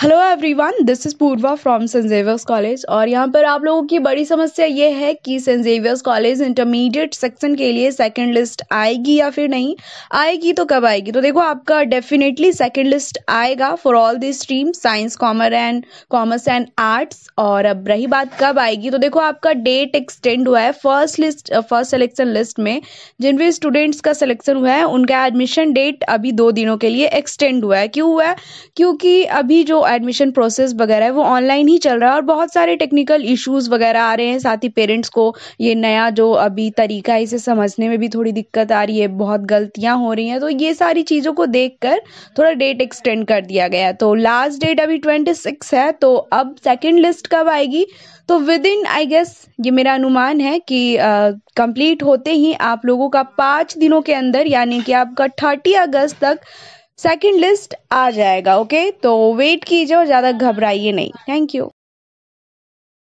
hello everyone this is Purva from saint Xavier's college और यहाँ पर आप लोगों की बड़ी समस्या ये है कि saint Xavier's college intermediate section के लिए सेकंड लिस्ट आएगी या फिर नहीं आएगी तो कब आएगी तो देखो आपका डेफिनेटली सेकंड लिस्ट आएगा for all this stream science commerce and commerce and arts और अब रही बात कब आएगी तो देखो आपका डेट एक्सटेंड हुआ है first list first selection list में जिन भी स्टूडेंट्स का सिलेक्शन हुआ है उनका एडमिशन डेट अभी दो दिनों के लिए एक्सटेंड हुआ है क्यों हुआ है क्योंकि अभी जो एडमिशन प्रोसेस वगैरह है वो ऑनलाइन ही चल रहा है और बहुत सारे टेक्निकल इश्यूज वगैरह आ रहे हैं साथ ही पेरेंट्स को ये नया जो अभी तरीका है इसे समझने में भी थोड़ी दिक्कत आ रही है बहुत गलतियाँ हो रही हैं तो ये सारी चीज़ों को देख कर थोड़ा डेट एक्सटेंड कर दिया गया तो लास्ट डेट अभी ट्वेंटी सिक्स है तो अब सेकेंड लिस्ट कब आएगी तो विद इन आई गेस ये मेरा अनुमान है कि कंप्लीट होते ही आप लोगों का पाँच दिनों के अंदर यानी कि आपका थर्टी अगस्त तक सेकंड लिस्ट आ जाएगा ओके तो वेट कीजिए और ज़्यादा घबराइए नहीं थैंक यू